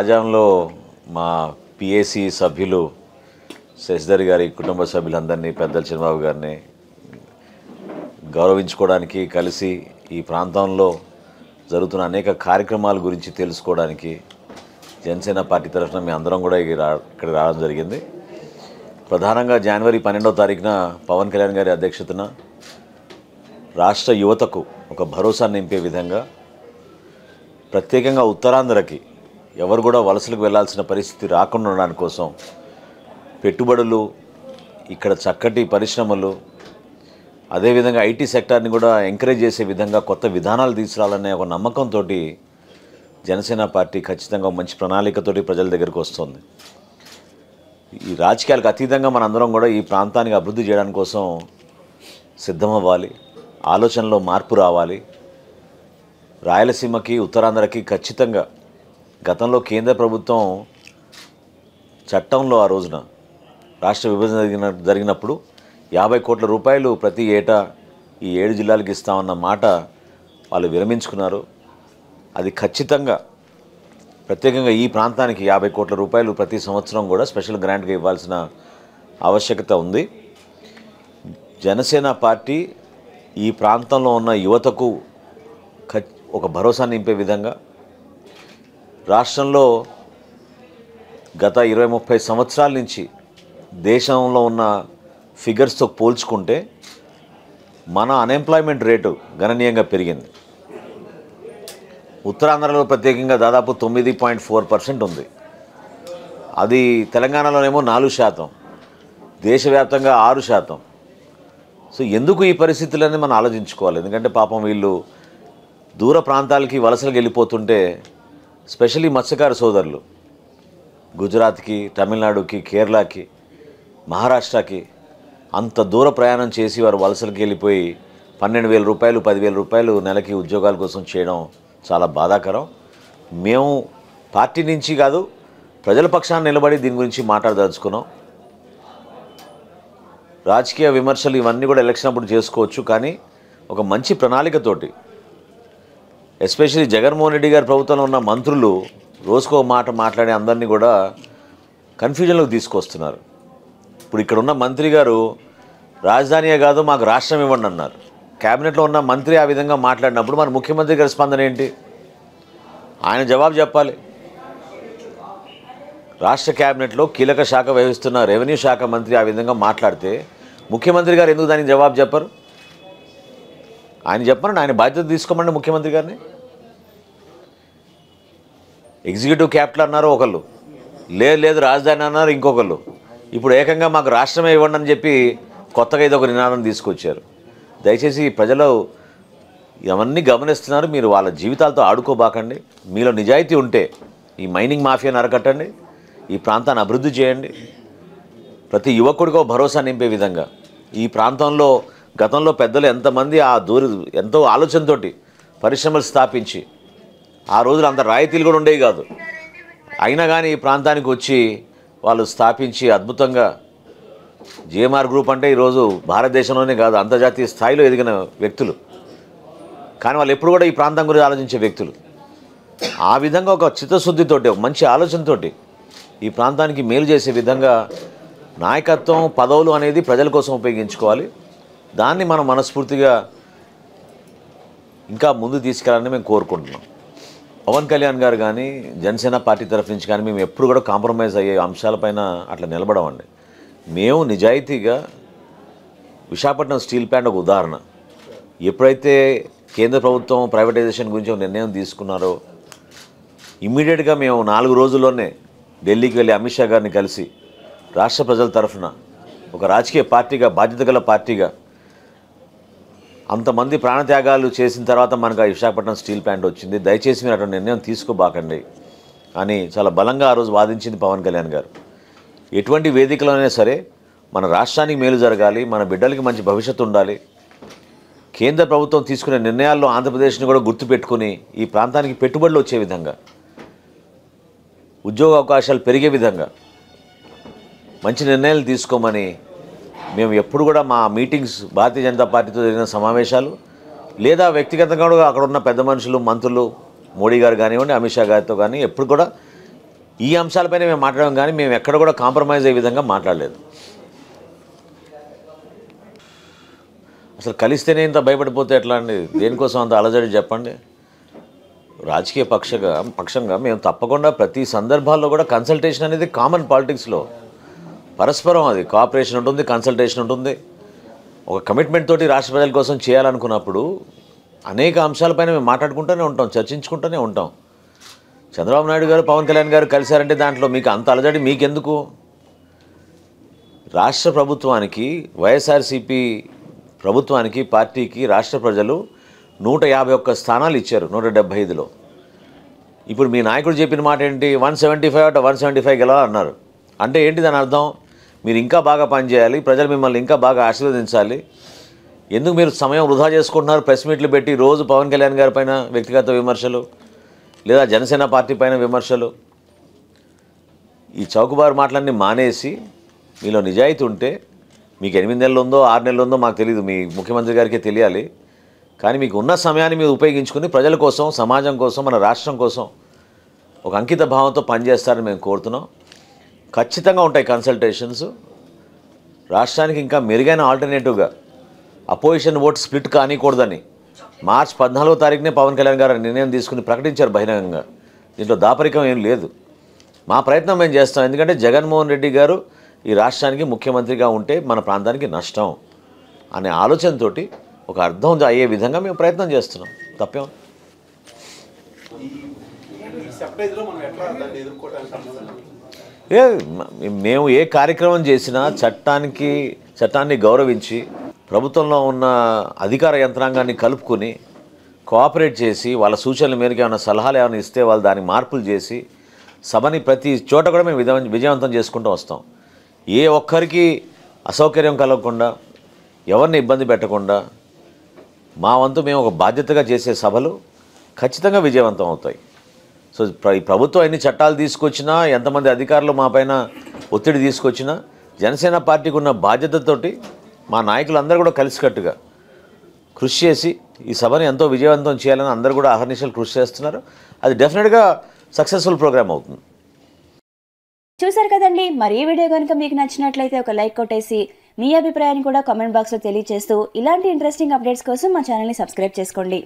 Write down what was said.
రాజాంలో మా పిఏసి సభ్యులు శశిధర్ గారి కుటుంబ సభ్యులందరినీ పెద్దల చిరబాబు గారిని గౌరవించుకోవడానికి కలిసి ఈ ప్రాంతంలో జరుగుతున్న అనేక కార్యక్రమాల గురించి తెలుసుకోవడానికి జనసేన పార్టీ తరఫున మీ అందరం కూడా ఇక్కడ రావడం జరిగింది ప్రధానంగా జనవరి పన్నెండవ తారీఖున పవన్ కళ్యాణ్ గారి అధ్యక్షతన రాష్ట్ర యువతకు ఒక భరోసా నింపే విధంగా ప్రత్యేకంగా ఉత్తరాంధ్రకి ఎవరు కూడా వలసలకు వెళ్లాల్సిన పరిస్థితి రాకుండా ఉండడం కోసం పెట్టుబడులు ఇక్కడ చక్కటి పరిశ్రమలు అదేవిధంగా ఐటీ సెక్టార్ని కూడా ఎంకరేజ్ చేసే విధంగా కొత్త విధానాలు తీసుకురావాలనే ఒక నమ్మకంతో జనసేన పార్టీ ఖచ్చితంగా మంచి ప్రణాళికతోటి ప్రజల దగ్గరికి వస్తుంది ఈ రాజకీయాలకు అతీతంగా మనందరం కూడా ఈ ప్రాంతానికి అభివృద్ధి చేయడానికి కోసం సిద్ధమవ్వాలి ఆలోచనలో మార్పు రావాలి రాయలసీమకి ఉత్తరాంధ్రకి ఖచ్చితంగా గతంలో కేంద్ర ప్రభుత్వం చట్టంలో ఆ రోజున రాష్ట్ర విభజన జరిగిన జరిగినప్పుడు యాభై కోట్ల రూపాయలు ప్రతి ఏటా ఈ ఏడు జిల్లాలకు ఇస్తామన్న మాట వాళ్ళు విరమించుకున్నారు అది ఖచ్చితంగా ప్రత్యేకంగా ఈ ప్రాంతానికి యాభై కోట్ల రూపాయలు ప్రతి సంవత్సరం కూడా స్పెషల్ గ్రాంట్గా ఇవ్వాల్సిన ఆవశ్యకత ఉంది జనసేన పార్టీ ఈ ప్రాంతంలో ఉన్న యువతకు ఒక భరోసా నింపే విధంగా రాష్ట్రంలో గత ఇరవై ముప్పై సంవత్సరాల నుంచి దేశంలో ఉన్న ఫిగర్స్తో పోల్చుకుంటే మన అన్ఎంప్లాయ్మెంట్ రేటు గణనీయంగా పెరిగింది ఉత్తరాంధ్రలో ప్రత్యేకంగా దాదాపు తొమ్మిది పాయింట్ ఫోర్ పర్సెంట్ ఉంది అది తెలంగాణలోనేమో నాలుగు శాతం దేశవ్యాప్తంగా ఆరు శాతం సో ఎందుకు ఈ పరిస్థితులని మనం ఆలోచించుకోవాలి ఎందుకంటే పాపం వీళ్ళు దూర ప్రాంతాలకి వలసలకు వెళ్ళిపోతుంటే స్పెషలీ మత్స్యకార సోదరులు గుజరాత్కి తమిళనాడుకి కేరళకి మహారాష్ట్రకి అంత దూర ప్రయాణం చేసి వారు వలసలకి వెళ్ళిపోయి పన్నెండు వేల రూపాయలు పదివేల రూపాయలు నెలకి ఉద్యోగాల కోసం చేయడం చాలా బాధాకరం మేము పార్టీ నుంచి కాదు ప్రజల పక్షాన్ని నిలబడి దీని గురించి మాట్లాడదలుచుకున్నాం రాజకీయ విమర్శలు ఇవన్నీ కూడా ఎలక్షన్ అప్పుడు చేసుకోవచ్చు కానీ ఒక మంచి ప్రణాళికతోటి ఎస్పెషలీ జగన్మోహన్ రెడ్డి గారి ప్రభుత్వంలో ఉన్న మంత్రులు రోజుకో మాట మాట్లాడే అందరినీ కూడా కన్ఫ్యూజన్లోకి తీసుకొస్తున్నారు ఇప్పుడు ఇక్కడ ఉన్న మంత్రి గారు రాజధానియే కాదు మాకు రాష్ట్రం ఇవ్వండి అన్నారు క్యాబినెట్లో ఉన్న మంత్రి ఆ విధంగా మాట్లాడినప్పుడు మన ముఖ్యమంత్రి గారి స్పందన ఏంటి ఆయన జవాబు చెప్పాలి రాష్ట్ర క్యాబినెట్లో కీలక శాఖ వహిస్తున్న రెవెన్యూ శాఖ మంత్రి ఆ విధంగా మాట్లాడితే ముఖ్యమంత్రి గారు ఎందుకు దానికి జవాబు చెప్పరు ఆయన చెప్పనండి ఆయన బాధ్యత తీసుకోమండి ముఖ్యమంత్రి గారిని ఎగ్జిక్యూటివ్ క్యాపిటల్ అన్నారు ఒకళ్ళు లేదు లేదు రాజధాని అన్నారు ఇంకొకళ్ళు ఇప్పుడు ఏకంగా మాకు రాష్ట్రమే ఇవ్వండి అని చెప్పి కొత్తగా ఇది ఒక నినాదం తీసుకొచ్చారు దయచేసి ప్రజలు ఇవన్నీ గమనిస్తున్నారు మీరు వాళ్ళ జీవితాలతో ఆడుకోబాకండి మీలో నిజాయితీ ఉంటే ఈ మైనింగ్ మాఫియాను అరకట్టండి ఈ ప్రాంతాన్ని అభివృద్ధి చేయండి ప్రతి యువకుడికో భరోసా నింపే విధంగా ఈ ప్రాంతంలో గతంలో పెద్దలు ఎంతమంది ఆ దూరి ఎంతో ఆలోచనతో పరిశ్రమలు స్థాపించి ఆ రోజులు అంత రాయితీలు కూడా ఉండేవి కాదు అయినా కానీ ఈ ప్రాంతానికి వచ్చి వాళ్ళు స్థాపించి అద్భుతంగా జిఎంఆర్ గ్రూప్ అంటే ఈరోజు భారతదేశంలోనే కాదు అంతర్జాతీయ స్థాయిలో ఎదిగిన వ్యక్తులు కానీ వాళ్ళు ఎప్పుడు కూడా ఈ ప్రాంతం గురించి ఆలోచించే వ్యక్తులు ఆ విధంగా ఒక చిత్తశుద్ధితోటి ఒక మంచి ఆలోచనతోటి ఈ ప్రాంతానికి మేలు చేసే విధంగా నాయకత్వం పదవులు అనేది ప్రజల కోసం ఉపయోగించుకోవాలి దాన్ని మనం మనస్ఫూర్తిగా ఇంకా ముందు తీసుకెళ్ళాలని మేము కోరుకుంటున్నాం పవన్ కళ్యాణ్ గారు కానీ జనసేన పార్టీ తరఫు నుంచి కానీ మేము ఎప్పుడు కూడా కాంప్రమైజ్ అయ్యే అంశాలపైన అట్లా నిలబడమండి మేము నిజాయితీగా విశాఖపట్నం స్టీల్ ప్లాంట్ ఒక ఉదాహరణ ఎప్పుడైతే కేంద్ర ప్రభుత్వం ప్రైవేటైజేషన్ గురించి ఒక నిర్ణయం తీసుకున్నారో ఇమ్మీడియట్గా మేము నాలుగు రోజుల్లోనే ఢిల్లీకి వెళ్ళి అమిత్ షా గారిని కలిసి రాష్ట్ర ప్రజల తరఫున ఒక రాజకీయ పార్టీగా బాధ్యత పార్టీగా అంతమంది ప్రాణత్యాగాలు చేసిన తర్వాత మనకు విశాఖపట్నం స్టీల్ ప్లాంట్ వచ్చింది దయచేసి మీరు అటువంటి నిర్ణయం తీసుకోబాకండి అని చాలా బలంగా ఆ రోజు వాదించింది పవన్ కళ్యాణ్ గారు ఎటువంటి వేదికలోనైనా సరే మన రాష్ట్రానికి మేలు జరగాలి మన బిడ్డలకి మంచి భవిష్యత్తు ఉండాలి కేంద్ర ప్రభుత్వం తీసుకునే నిర్ణయాల్లో ఆంధ్రప్రదేశ్ని కూడా గుర్తుపెట్టుకుని ఈ ప్రాంతానికి పెట్టుబడులు వచ్చే విధంగా ఉద్యోగ అవకాశాలు పెరిగే విధంగా మంచి నిర్ణయాలు తీసుకోమని మేము ఎప్పుడు కూడా మా మీటింగ్స్ భారతీయ జనతా పార్టీతో జరిగిన సమావేశాలు లేదా వ్యక్తిగతంగా కూడా అక్కడ ఉన్న పెద్ద మనుషులు మంత్రులు మోడీ గారు కానివ్వండి అమిత్ షా గారితో కానీ ఎప్పుడు కూడా ఈ అంశాలపైనే మేము మాట్లాడడం కానీ మేము ఎక్కడ కూడా కాంప్రమైజ్ అయ్యే విధంగా మాట్లాడలేదు అసలు కలిస్తేనే ఇంత భయపడిపోతే ఎట్లా అండి దేనికోసం అంత అలజడి చెప్పండి రాజకీయ పక్షంగా పక్షంగా మేము తప్పకుండా ప్రతి సందర్భాల్లో కూడా కన్సల్టేషన్ అనేది కామన్ పాలిటిక్స్లో పరస్పరం అది కోఆపరేషన్ ఉంటుంది కన్సల్టేషన్ ఉంటుంది ఒక కమిట్మెంట్ తోటి రాష్ట్ర ప్రజల కోసం చేయాలనుకున్నప్పుడు అనేక అంశాలపైన మేము మాట్లాడుకుంటూనే ఉంటాం చర్చించుకుంటూనే ఉంటాం చంద్రబాబు నాయుడు గారు పవన్ కళ్యాణ్ గారు కలిశారంటే దాంట్లో మీకు అంత అలజడి మీకెందుకు రాష్ట్ర ప్రభుత్వానికి వైఎస్ఆర్సీపీ ప్రభుత్వానికి పార్టీకి రాష్ట్ర ప్రజలు నూట యాభై ఒక్క స్థానాలు ఇచ్చారు నూట డెబ్బై ఐదులో ఇప్పుడు మీ నాయకుడు చెప్పిన మాట ఏంటి వన్ సెవెంటీ ఫైవ్ అట వన్ సెవెంటీ ఫైవ్ గెలవాలన్నారు అంటే ఏంటి దాని అర్థం మీరు ఇంకా బాగా పనిచేయాలి ప్రజలు మిమ్మల్ని ఇంకా బాగా ఆశీర్వదించాలి ఎందుకు మీరు సమయం వృధా చేసుకుంటున్నారు ప్రెస్ మీట్లు పెట్టి రోజు పవన్ కళ్యాణ్ గారి వ్యక్తిగత విమర్శలు లేదా జనసేన పార్టీ పైన విమర్శలు ఈ చౌకబారు మాటలన్నీ మానేసి మీలో నిజాయితీ ఉంటే మీకు ఎనిమిది నెలలు ఉందో ఆరు నెలలు ఉందో మాకు తెలియదు మీ ముఖ్యమంత్రి గారికే తెలియాలి కానీ మీకు ఉన్న సమయాన్ని మీరు ఉపయోగించుకుని ప్రజల కోసం సమాజం కోసం మన రాష్ట్రం కోసం ఒక అంకిత భావంతో పనిచేస్తారని మేము కోరుతున్నాం ఖచ్చితంగా ఉంటాయి కన్సల్టేషన్స్ రాష్ట్రానికి ఇంకా మెరుగైన ఆల్టర్నేటివ్గా అపోజిషన్ ఓట్ స్ప్లిట్ కానికూడదని మార్చ్ పద్నాలుగో తారీఖునే పవన్ కళ్యాణ్ గారు నిర్ణయం తీసుకుని ప్రకటించారు బహిరంగంగా దీంట్లో దాపరికం ఏం లేదు మా ప్రయత్నం మేము చేస్తాం ఎందుకంటే జగన్మోహన్ రెడ్డి గారు ఈ రాష్ట్రానికి ముఖ్యమంత్రిగా ఉంటే మన ప్రాంతానికి నష్టం అనే ఆలోచనతో ఒక అర్థం అయ్యే విధంగా మేము ప్రయత్నం చేస్తున్నాం తప్పేం ఏ మేము ఏ కార్యక్రమం చేసినా చట్టానికి చట్టాన్ని గౌరవించి ప్రభుత్వంలో ఉన్న అధికార యంత్రాంగాన్ని కలుపుకొని కోఆపరేట్ చేసి వాళ్ళ సూచనల మేరకు ఏమైనా సలహాలు ఏమైనా ఇస్తే వాళ్ళు దాన్ని మార్పులు చేసి సభని ప్రతి చోట కూడా మేము విజయవంతం చేసుకుంటూ వస్తాం ఏ ఒక్కరికి అసౌకర్యం కలగకుండా ఎవరిని ఇబ్బంది పెట్టకుండా మా వంతు మేము ఒక బాధ్యతగా చేసే సభలు ఖచ్చితంగా విజయవంతం అవుతాయి సో ప్రభుత్వం ఎన్ని చట్టాలు తీసుకొచ్చినా ఎంతమంది అధికారులు మా పైన ఒత్తిడి తీసుకొచ్చినా జనసేన పార్టీకి ఉన్న బాధ్యతతోటి మా నాయకులందరూ కూడా కలిసికట్టుగా కృషి చేసి ఈ సభను ఎంతో విజయవంతం చేయాలని అందరూ కూడా అహర్నిశలు కృషి చేస్తున్నారు అది డెఫినెట్గా సక్సెస్ఫుల్ ప్రోగ్రామ్ అవుతుంది చూసారు కదండి మరి ఈ వీడియో కనుక మీకు నచ్చినట్లయితే ఒక లైక్ కొట్టేసి మీ అభిప్రాయాన్ని కూడా కామెంట్ బాక్స్లో తెలియజేస్తూ ఇలాంటి ఇంట్రెస్టింగ్ అప్డేట్స్ కోసం మా ఛానల్ని సబ్స్క్రైబ్ చేసుకోండి